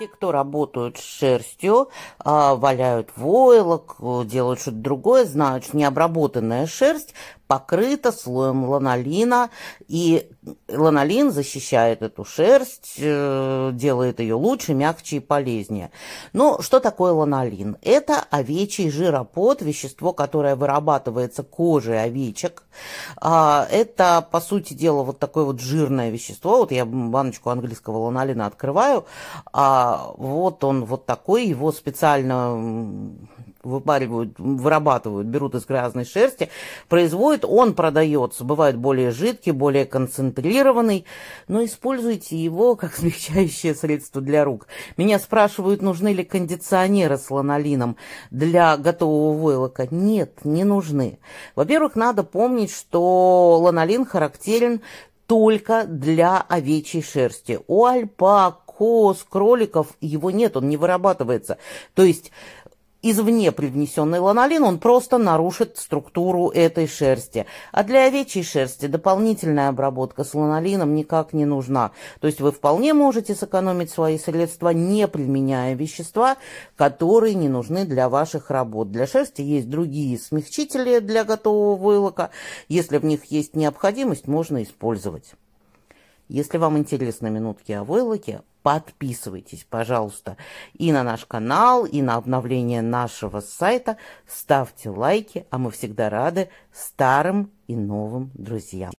Те, кто работают с шерстью, а, валяют войлок, э, делают что-то другое, знают, что необработанная шерсть покрыта слоем ланолина, и ланолин защищает эту шерсть, э, делает ее лучше, мягче и полезнее. Но что такое ланолин? Это овечий жиропод, вещество, которое вырабатывается кожей овечек. А, это, по сути дела, вот такое вот жирное вещество. Вот я баночку английского ланолина открываю. А вот он вот такой, его специально выпаривают, вырабатывают, берут из грязной шерсти, производят, он продается, бывает более жидкий, более концентрированный, но используйте его как смягчающее средство для рук. Меня спрашивают, нужны ли кондиционеры с ланолином для готового войлока. Нет, не нужны. Во-первых, надо помнить, что ланолин характерен только для овечьей шерсти. У альпак, коз, кроликов его нет, он не вырабатывается. То есть извне привнесенный ланолин, он просто нарушит структуру этой шерсти. А для овечьей шерсти дополнительная обработка с ланолином никак не нужна. То есть вы вполне можете сэкономить свои средства, не применяя вещества, которые не нужны для ваших работ. Для шерсти есть другие смягчители для готового вылока. Если в них есть необходимость, можно использовать. Если вам интересны минутки о войлоке, подписывайтесь, пожалуйста, и на наш канал, и на обновление нашего сайта. Ставьте лайки, а мы всегда рады старым и новым друзьям.